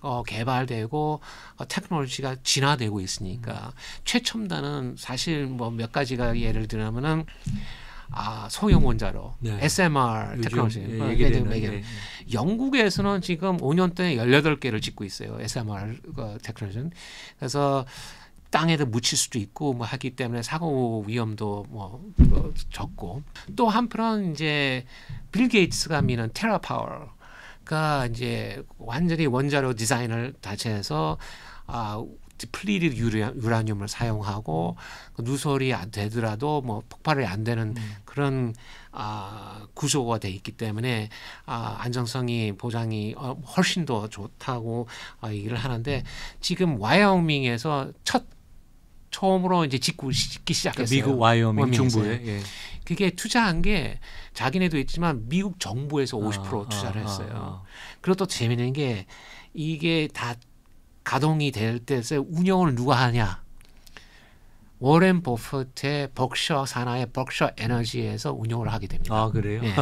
어, 개발되고 어, 테크놀로지가 진화되고 있으니까 음. 최첨단은 사실 뭐 몇 가지가 예를 들면은 아 소형 원자로 네. SMR 테크놀로지 예, 어, 얘기되는, 예, 예. 영국에서는 지금 5년 동안 18개를 짓고 있어요 SMR 어, 그 테크놀로지 그래서 땅에도 묻힐 수도 있고 뭐 하기 때문에 사고 위험도 뭐 적고 또 한편 이제 빌 게이츠가 미는 테라 파워가 이제 완전히 원자로 디자인을 자체해서아 플리드 리 유라늄을 사용하고 그 누설이 안 되더라도 뭐 폭발이 안 되는 음. 그런 아, 구조가 돼 있기 때문에 아, 안정성이 보장이 어, 훨씬 더 좋다고 아, 얘기를 하는데 지금 와이오밍에서 첫 처음으로 이제 짓고 짓기 시작했어요. 그 미국 와이오밍 중부에. 예, 예. 그게 투자한 게 자기네도 있지만 미국 정부에서 50% 아, 투자를 아, 아, 했어요. 아, 그리고 또 재미있는 게 이게 다 가동이 될 때 운영을 누가 하냐. 워렌 버핏의 벅셔 산하의 벅셔 에너지에서 운영을 하게 됩니다. 아 그래요? 예. 예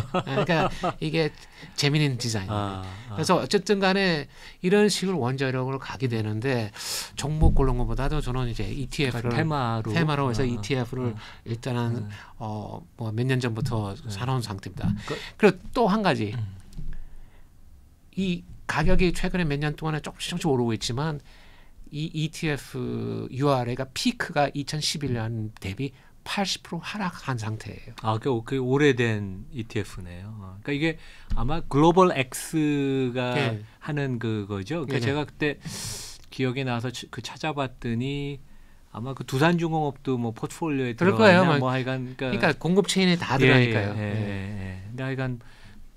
그러니까 이게 재미있는 디자인입니다. 아, 아. 그래서 어쨌든 간에 이런 식으로 원자력으로 가게 되는데 종목 고른 것보다도 저는 이제 ETF를 그러니까 테마로 테마로 해서 아, ETF를 음. 일단은 음. 어, 뭐몇 년 전부터 음. 사놓은 상태입니다. 그, 리고 또 한 가지 음. 이 가격이 최근에 몇 년 동안에 조금씩 조금씩 오르고 있지만 이 ETF URL가 피크가 2011년 대비 80% 하락한 상태예요. 아, 그, 그 오래된 ETF네요. 어, 그러니까 이게 아마 글로벌 X가 네. 하는 그거죠. 그러니까 네. 제가 그때 기억이 나서 그 찾아봤더니 아마 그 두산중공업도 뭐 포트폴리오에 들어가나 뭐, 뭐 하여간 그러니까, 그러니까 공급 체인에 다 들어가니까요. 예, 예, 예. 예. 근데 하여간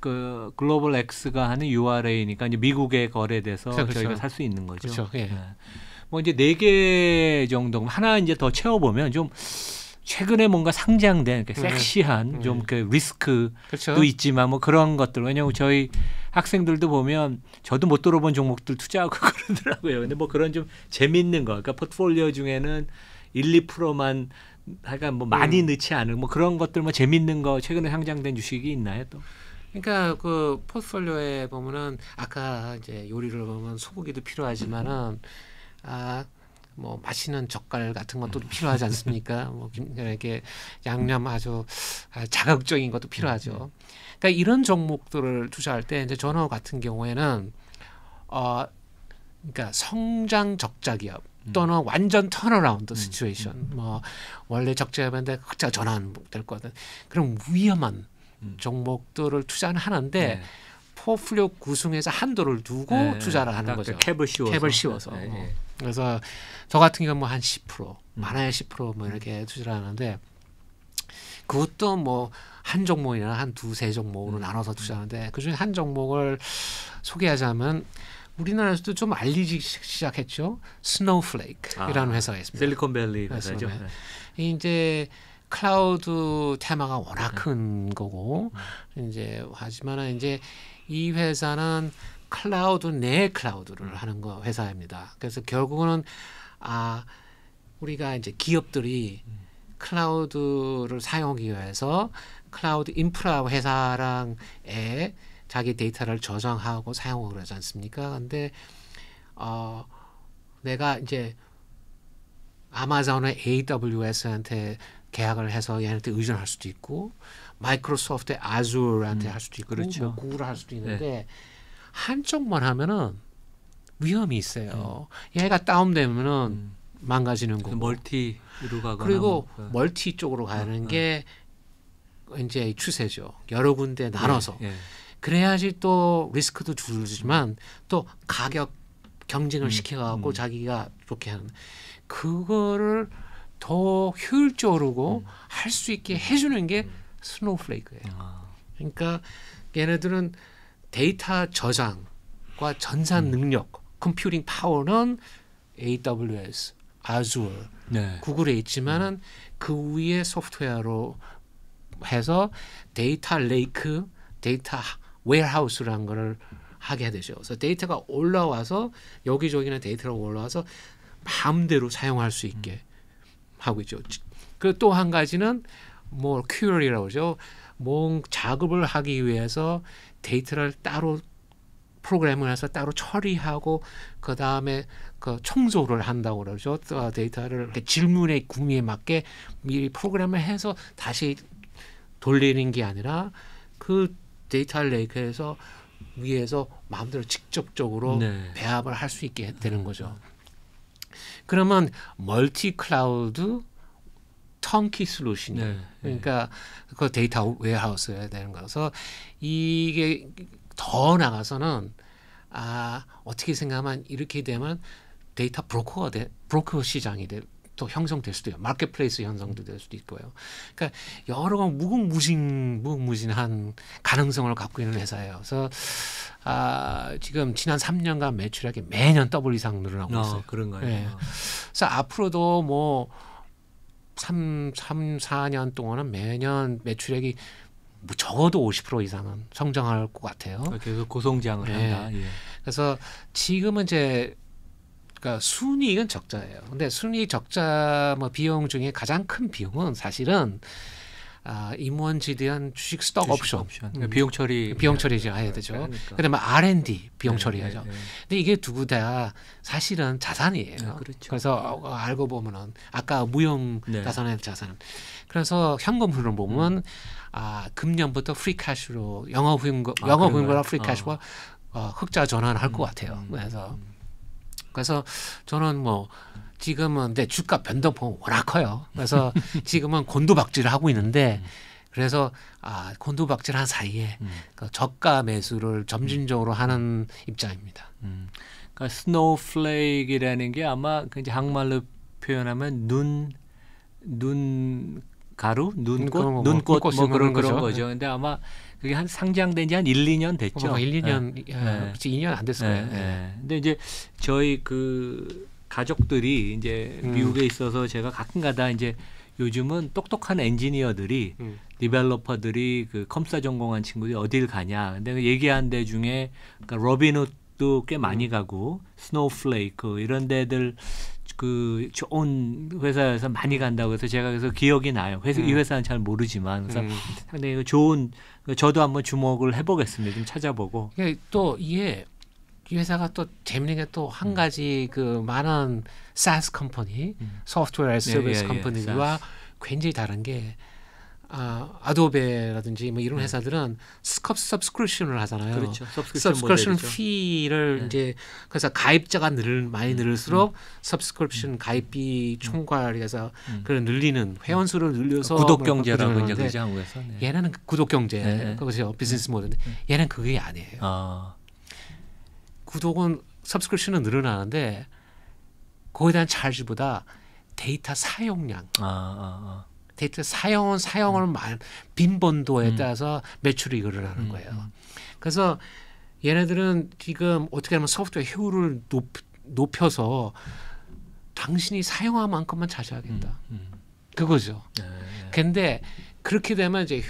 그 글로벌 X가 하는 URA니까 이제 미국에 거래돼서 그렇그렇 저희가 살 수 있는 거죠. 그렇죠, 예. 네. 뭐 이제 네 개 정도 하나 이제 더 채워 보면 좀 최근에 뭔가 상장된 이렇게 음. 섹시한 음. 좀그렇 리스크도 그렇 있지만 뭐 그런 것들 왜냐면 저희 학생들도 보면 저도 못 들어본 종목들 투자하고 그러더라고요. 근데 뭐 그런 좀 재밌는 거 그러니까 포트폴리오 중에는 1, 2%만 하여간 뭐 많이 음. 넣지 않은 뭐 그런 것들 뭐 재밌는 거 최근에 상장된 주식이 있나요 또? 그러니까 그 포트폴리오에 보면은 아까 이제 요리를 보면 소고기도 필요하지만은 아뭐 맛있는 젓갈 같은 것도 음. 필요하지 않습니까? 뭐 이렇게 양념 아주 아, 자극적인 것도 필요하죠. 음. 그러니까 이런 종목들을 투자할 때 이제 전어 같은 경우에는 어 그러니까 성장 적자 기업 음. 또는 음. 완전 턴어라운드 음. 시츄에이션 음. 뭐 원래 적자였는데 흑자 전환 될 거든 그럼 위험한 음. 종목들을 투자는 하는데 네. 포폴리오 구성에서 한도를 두고 네. 투자를 하는 그 거죠. 캡을 씌워서. 캡을 씌워서. 네. 네. 어. 그래서 저 같은 경우 뭐한 10% 많아야 10%뭐 이렇게 투자를 하는데 그것도 뭐 한 종목이나 한 두세 종목으로 음. 나눠서 음. 투자하는데 그중에 한 종목을 소개하자면 우리나라에서도 좀 알리기 시작했죠. 스노우플레이크라는 아, 회사가 있습니다. 실리콘밸리 회사죠. 네. 이제 클라우드 테마가 워낙 네. 큰 거고 이제 하지만은 이제 이 회사는 클라우드 내 클라우드를 음. 하는 거 회사입니다. 그래서 결국은 아 우리가 이제 기업들이 음. 클라우드를 사용하기 위해서 클라우드 인프라 회사랑에 자기 데이터를 저장하고 사용하고 그러지 않습니까? 근데 어 내가 이제 아마존의 AWS한테 계약을 해서 얘한테 의존할 수도 있고 마이크로소프트의 아즈르한테 음. 할 수도 있고 그렇죠. 뭐 구글 할 수도 네. 있는데 네. 한쪽만 하면은 위험이 있어요. 네. 얘가 다운되면은 음. 망가지는 그 거고 멀티로 가거나 그리고 뭐. 네. 멀티 쪽으로 가는 네. 게 이제 추세죠. 여러 군데 네. 나눠서 예. 그래야지 또 리스크도 줄지만 또 가격 경쟁을 음. 시켜갖고 음. 자기가 좋게 하는 그거를 더 효율적으로 음. 할수 있게 해주는 게 음. 스노우플레이크예요. 아. 그러니까 얘네들은 데이터 저장과 전산 음. 능력, 컴퓨팅 파워는 AWS, Azure, 네. 구글에 있지만은 음. 그 위에 소프트웨어로 해서 데이터 레이크, 데이터 웨어하우스라는 거를 하게 되죠. 그래서 데이터가 올라와서 여기저기나 데이터가 올라와서 마음대로 사용할 수 있게 하고 있죠. 그 또 한 가지는 뭐 큐리라고 그러죠. 뭔 작업을 하기 위해서 데이터를 따로 프로그램을 해서 따로 처리하고 그 다음에 그 청소를 한다고 그러죠. 또 데이터를 질문의 구미에 맞게 미리 프로그램을 해서 다시 돌리는 게 아니라 그 데이터 레이크에서 위에서 마음대로 직접적으로 네. 배합을 할 수 있게 되는 거죠. 그러면 멀티 클라우드 턴키 솔루션 네, 네, 그러니까 네. 그 데이터 웨하우스여야 어 되는 거라서 이게 더 나가서는 아 어떻게 생각하면 이렇게 되면 데이터 브로커가 돼 브로커 시장이 될또 형성될 수도 있고 마켓플레이스 현상도 될 수도 있고요. 그러니까 여러 가지 무궁무진 무궁무진한 가능성을 갖고 있는 회사예요. 그래서 아, 지금 지난 3년간 매출액이 매년 더블 이상 늘어나고 아, 있어요. 어, 그런가요? 네. 그래서 앞으로도 뭐 3, 3, 4년 동안은 매년 매출액이 뭐 적어도 50% 이상은 성장할 것 같아요. 아, 계속 고성장을 네. 한다. 예. 그래서 지금은 이제 그러니까 순이익은 적자예요. 근데 순이익 적자 뭐 비용 중에 가장 큰 비용은 사실은 아, 임원 지대한 주식 스톡 주식 옵션, 옵션. 그러니까 비용 처리 비용 처리를 네, 해야 네, 되죠. 그러니까. 그다음에 R&D 비용 네, 처리하죠. 네, 네. 근데 이게 두부 다 사실은 자산이에요. 아, 그렇죠. 그래서 어, 어, 알고 보면은 아까 무형 네. 자산의 자산. 그래서 현금흐름 음. 보면 음. 아 금년부터 프리캐시로 영어 후임 영어 후임금과 프리캐시와 어. 어, 흑자 전환할 음. 것 같아요. 음, 그래서 음. 그래서 저는 뭐 지금은 근데 주가 변동폭 워낙 커요. 그래서 지금은 곤두박질을 하고 있는데 그래서 아 곤두박질한 사이에 음. 그 저가 매수를 점진적으로 음. 하는 입장입니다. 음. 그러니까 스노우플레이크라는 게 아마 그 이제 한국말로 표현하면 눈 눈 가루 눈꽃 눈꽃 뭐, 눈꽃 뭐 그런 그런 거죠. 그런 거죠. 근데 아마 그게 한 상장된 지 한 1, 2년 됐죠. 1, 2년, 예. 아, 그 2년 안 됐을 거예요. 예. 예. 근데 이제 저희 그 가족들이 이제 음. 미국에 있어서 제가 가끔가다 이제 요즘은 똑똑한 엔지니어들이 음. 디벨로퍼들이 그 컴퓨터 전공한 친구들이 어딜 가냐. 근데 그 얘기한 데 중에 그러니까 로빈훗도 꽤 많이 음. 가고 스노우플레이크 이런 데들 그 좋은 회사에서 많이 음. 간다고 해서 제가 그래서 기억이 나요. 회사, 음. 이 회사는 잘 모르지만 그래서 음. 상당히 좋은 저도 한번 주목을 해보겠습니다. 좀 찾아보고. 예, 또 이게 이 회사가 또 재밌는 게 또한 음. 가지 그 많은 SaaS 컴퍼니, 음. 소프트웨어 서비스 네, 예, 예, 컴퍼니와 예, 굉장히 다른 게 아, 아도베라든지 뭐 이런 네. 회사들은 스컵 서브스크립션을 하잖아요. 그렇죠. 서브스크립션 피를 네. 이제 그래서 가입자가 늘 많이 늘을수록 음. 서브스크립션 음. 음. 가입비 음. 총괄해서 음. 그걸 늘리는 회원 수를 늘려서 어, 구독 경제라고 뭐 이제 그죠 한국에서 네. 얘네는 그 구독 경제 네. 그것이요 비즈니스 모델. 얘는 그게 아니에요. 아. 구독은 서브스크립션은 늘어나는데 거기에 대한 차지보다 데이터 사용량. 아, 아, 아. 데이터 사용은 사용을 만 음. 빈번도에 음. 따라서 매출이 일어나는 음, 거예요. 그래서 얘네들은 지금 어떻게 하면 소프트웨어 효율을 높, 높여서 당신이 사용한 만큼만 자제하겠다. 그거죠. 네, 네. 근데 그렇게 되면 이제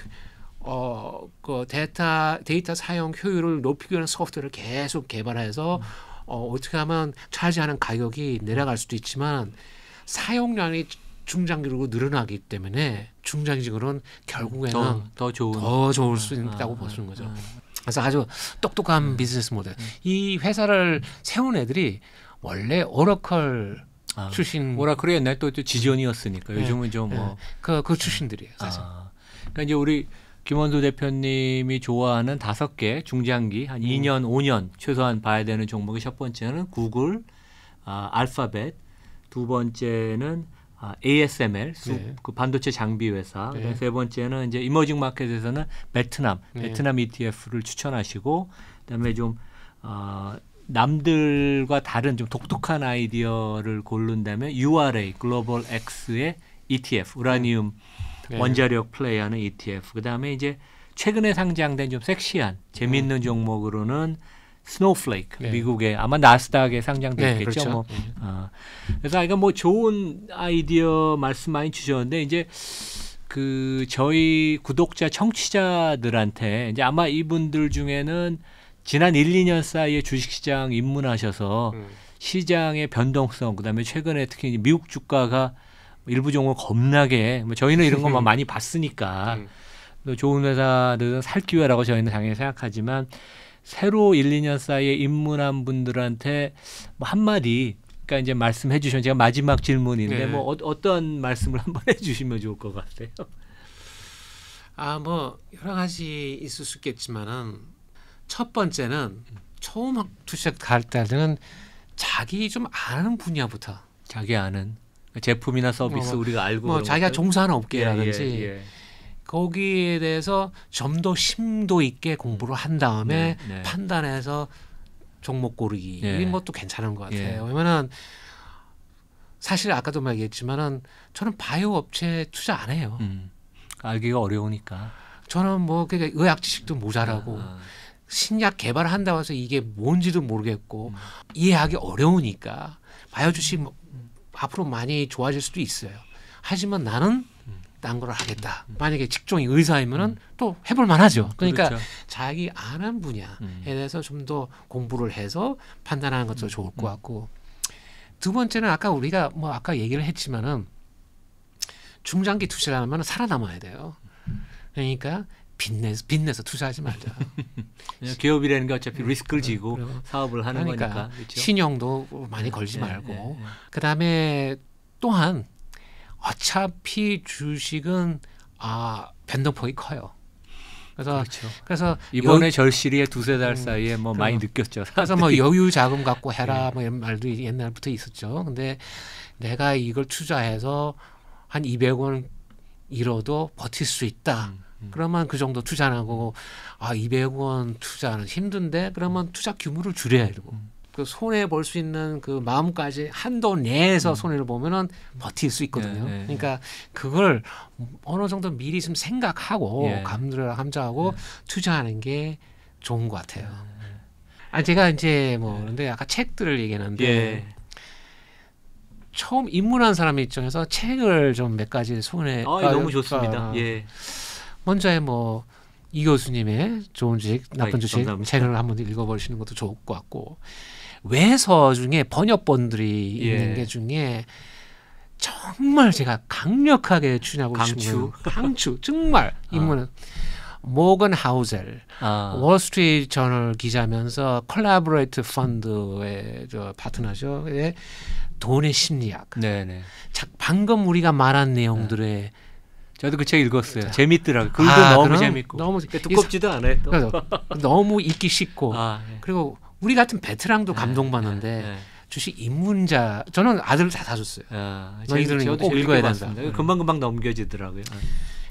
어, 그 데이터, 데이터 사용 효율을 높이기 위한 소프트웨어를 계속 개발해서 어, 어떻게 하면 차지하는 가격이 내려갈 수도 있지만 사용량이 중장기로 늘어나기 때문에 중장기적으로는 결국에는 더, 더 좋은 더 좋을 수 아, 있다고 아, 보시는 거죠. 아. 그래서 아주 똑똑한 음. 비즈니스 모델. 음. 이 회사를 세운 애들이 원래 오라클 아, 출신 오라클이 옛날 또 지전이었으니까 네. 요즘은 좀뭐그 네. 뭐. 그, 그 출신들이에요. 아. 사실. 아. 그러니까 이제 우리 김원두 대표님이 좋아하는 다섯 개 중장기 한 음. 2년 5년 최소한 봐야 되는 종목이 첫 번째는 구글, 아, 알파벳, 두 번째는 아, ASML 수, 네. 그 반도체 장비 회사 네. 세 번째는 이제 이머징 마켓에서는 베트남 네. 베트남 ETF를 추천하시고 그다음에 좀 어, 남들과 다른 좀 독특한 아이디어를 고른다면 URA 글로벌 X의 ETF 우라늄 네. 원자력 플레이하는 ETF 그다음에 이제 최근에 상장된 좀 섹시한 재미있는 네. 종목으로는 스노우플레이크 네. 예. 미국의 아마 나스닥에 상장돼 네, 있겠죠. 그렇죠. 뭐. 네. 어. 그래서 아이가 뭐 좋은 아이디어 말씀 많이 주셨는데 이제 그 저희 구독자 청취자들한테 이제 아마 이분들 중에는 지난 1, 2년 사이에 주식시장 입문하셔서 음. 시장의 변동성 그다음에 최근에 특히 미국 주가가 일부 종목 겁나게 뭐 저희는 이런 것만 많이 봤으니까 음. 좋은 회사들은 살 기회라고 저희는 당연히 생각하지만 새로 1, 2년 사이에 입문한 분들한테 뭐 한마디 그러니까 이제 말씀해 주시면 제가 마지막 질문인데 네. 뭐 어, 떤 말씀을 한번 해 주시면 좋을 것 같아요. 아, 뭐 여러 가지 있을 수 있겠지만은 첫 번째는 처음 투샷 갈 때는 자기 좀 아는 분야부터 자기 아는 제품이나 서비스 뭐, 뭐 우리가 알고 뭐 자기가 종사하는 업계라든지 예, 예, 예. 거기에 대해서 좀 더 심도 있게 음. 공부를 한 다음에 네, 네. 판단해서 종목 고르기 네. 이런 것도 괜찮은 것 예. 같아요. 왜냐면은 사실 아까도 말했지만은 저는 바이오 업체 에 투자 안 해요. 음, 알기가 어려우니까. 저는 뭐 그러니까 의학 지식도 모자라고 아, 아. 신약 개발한다고 해서 이게 뭔지도 모르겠고 음. 이해하기 어려우니까 바이오 주식 음. 앞으로 많이 좋아질 수도 있어요. 하지만 나는 딴 거를 하겠다. 만약에 직종이 의사이면은 음. 또 해볼 만하죠. 그러니까 그렇죠. 자기 아는 분야에 음. 대해서 좀 더 공부를 해서 판단하는 것도 음. 좋을 것 음. 같고 두 번째는 아까 우리가 뭐 아까 얘기를 했지만은 중장기 투자하면 살아남아야 돼요. 그러니까 빚내서 빚내서 투자하지 말자. 기업이라는 게 어차피 리스크를 지고 고 사업을 하는 그러니까, 거니까 그렇죠? 신용도 많이 걸지 네, 말고 네, 네. 그다음에 또한 어차피 주식은 아 변동폭이 커요. 그래서 그렇죠. 그래서 이번에 여 절실이에 두세 달 음, 사이에 뭐그 많이 느꼈죠. 그래서 뭐 네. 여유 자금 갖고 해라 네. 뭐 이런 말도 옛날부터 있었죠. 근데 내가 이걸 투자해서 한 200원 잃어도 버틸 수 있다. 음, 음. 그러면 그 정도 투자하고 아 200원 투자는 힘든데 그러면 투자 규모를 줄여야 되고. 음. 음. 그 손해 볼수 있는 그 마음까지 한도 내에서 음. 손해를 보면은 버틸 수 있거든요. 예, 예, 예. 그러니까 그걸 어느 정도 미리 좀 생각하고 예. 감를 감자하고 예. 투자하는 게 좋은 것 같아요. 예, 아 제가 이제 뭐 그런데 아까 책들을 얘기했는데 처음 입문한 사람 입장에서 책을 좀 몇 가지 손해아 너무 좋습니다. 아, 아. 예. 먼저에 뭐이 교수님의 좋은 주식, 나쁜 주식 감사합니 책을 한번 읽어보시는 것도 좋을 것 같고 외서 중에 번역본들이 예. 있는 게 중에 정말 제가 강력하게 추천하고 싶은 강추 정말 어. 인물은 어. 모건 하우젤 아. 월스트리트 저널 기자면서 콜라보레이트 펀드의 저 파트너죠. 예. 돈의 심리학. 네네. 네. 자, 방금 우리가 말한 내용들의 네. 저도 그 책 읽었어요. 재밌더라고요. 글도 아, 너무 재밌고. 너무 두껍지도 않아요. 또. 그래서 너무 읽기 쉽고. 아, 네. 그리고 우리 같은 베테랑도 네. 감동받는데 네. 주식 입문자 저는 아들 다 사줬어요. 아, 너희들은 꼭 읽어야 된다. 음. 금방 금방 넘겨지더라고요. 네.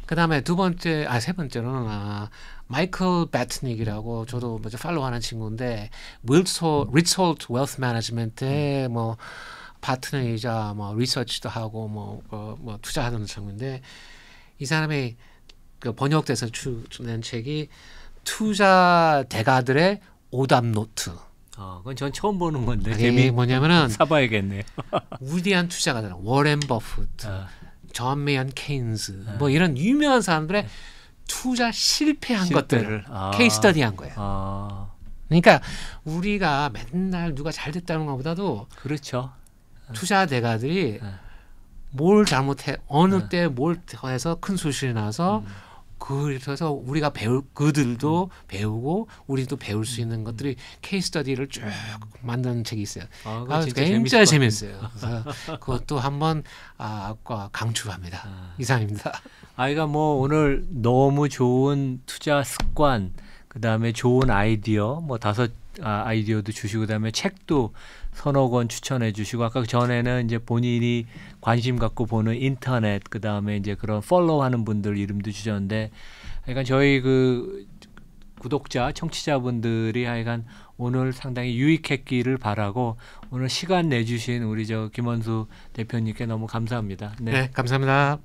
그다음에 두 번째 아 세 번째로는 아, 마이클 배트닉이라고 저도 먼저 뭐 팔로우하는 친구인데 윌소 리솔트 웰스 매니지먼트의 음. 뭐 파트너이자 뭐 리서치도 하고 뭐, 뭐, 뭐 투자하는 친구인데 이 사람이 그 번역돼서 추낸 책이 투자 대가들의 오답 노트 어, 그건 전 처음 보는 건데 이게 아, 재미 예, 뭐냐면은 사봐야겠네 우대한 투자가들 워렌 버프트, 아. 어. 존 메이언 케인스 아. 어. 뭐 이런 유명한 사람들의 네. 투자 실패한 실패 것들을 아. 케이스터디한 거예요. 아. 그러니까 우리가 맨날 누가 잘 됐다는 것보다도 그렇죠. 투자 대가들이 네. 뭘 잘못해 어느 네. 때뭘 해서 큰 수실이 나서 음. 그래서 우리가 배울 그들도 음. 배우고 우리도 배울 수 있는 것들이 케이스 스터디를 쭉 만드는 책이 있어요. 아, 아 진짜, 진짜 재밌어요. 아, 그것도 한번 아, 강추합니다. 아. 이상입니다. 아이가 뭐 오늘 너무 좋은 투자 습관, 그 다음에 좋은 아이디어, 뭐 다섯 아, 아이디어도 주시고 그다음에 책도 서너 권 추천해 주시고 아까 그 전에는 이제 본인이 관심 갖고 보는 인터넷 그 다음에 이제 그런 팔로우 하는 분들 이름도 주셨는데 그러니 저희 그 구독자 청취자분들이 하여간 오늘 상당히 유익했기를 바라고 오늘 시간 내주신 우리 저 김원수 대표님께 너무 감사합니다. 네, 네 감사합니다.